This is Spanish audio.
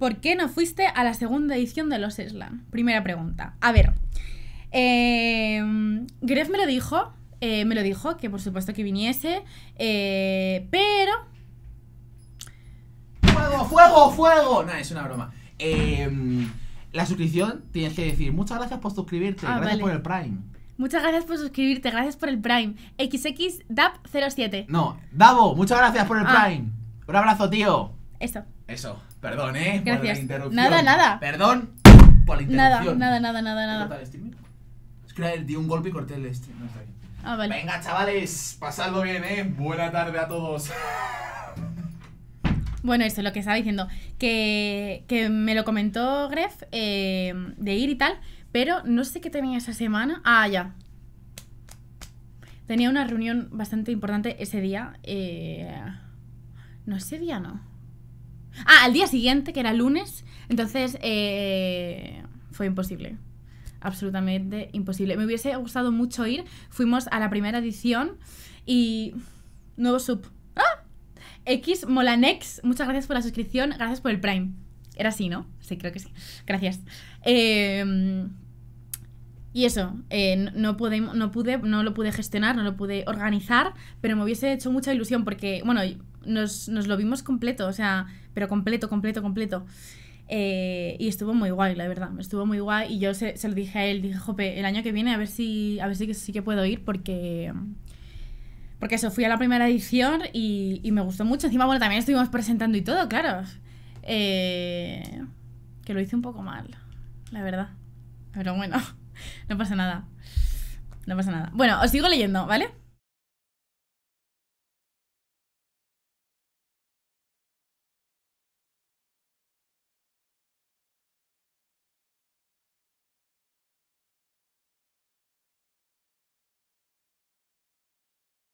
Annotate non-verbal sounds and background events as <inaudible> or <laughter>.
¿Por qué no fuiste a la segunda edición de los Slam? Primera pregunta. A ver, eh, Gref me lo dijo, eh, me lo dijo, que por supuesto que viniese, eh, pero... ¡Fuego, fuego, fuego! No, es una broma. Em, la suscripción, tienes que decir, muchas gracias por suscribirte, ah, gracias por el Prime. Muchas gracias por suscribirte, gracias por el Prime. XXDAP07. No, Davo, muchas gracias por el ah. Prime. Un abrazo, tío. Eso. Eso, perdón, ¿eh? Nada, nada. Perdón por la interrupción. Nada, nada, nada, nada. nada. Es que di un golpe y corté el stream. Ah, Venga, chavales, pasadlo bien, ¿eh? Buena tarde a todos. Bueno, eso lo que estaba diciendo. Que, que me lo comentó Gref eh, de ir y tal, pero no sé qué tenía esa semana. Ah, ya. Tenía una reunión bastante importante ese día. Eh, no, ese día no. Ah, al día siguiente, que era lunes, entonces eh, fue imposible. Absolutamente imposible. Me hubiese gustado mucho ir. Fuimos a la primera edición y. Nuevo sub. ¡Ah! X Molanex, muchas gracias por la suscripción, gracias por el Prime. Era así, ¿no? Sí, creo que sí. Gracias. Eh, y eso, eh, no, no, pude, no lo pude gestionar, no lo pude organizar, pero me hubiese hecho mucha ilusión porque, bueno, nos, lo vimos completo, o sea, pero completo, completo, completo. Eh, y estuvo muy guay, la verdad. Estuvo muy guay. Y yo se, lo dije a él, dije, Jope, el año que viene a ver si, a ver si sí que puedo ir porque. Porque eso, fui a la primera edición y, y me gustó mucho. Encima, bueno, también estuvimos presentando y todo, claro. Eh, que lo hice un poco mal, la verdad. Pero bueno, <laughs> no pasa nada. No pasa nada. Bueno, os sigo leyendo, ¿vale?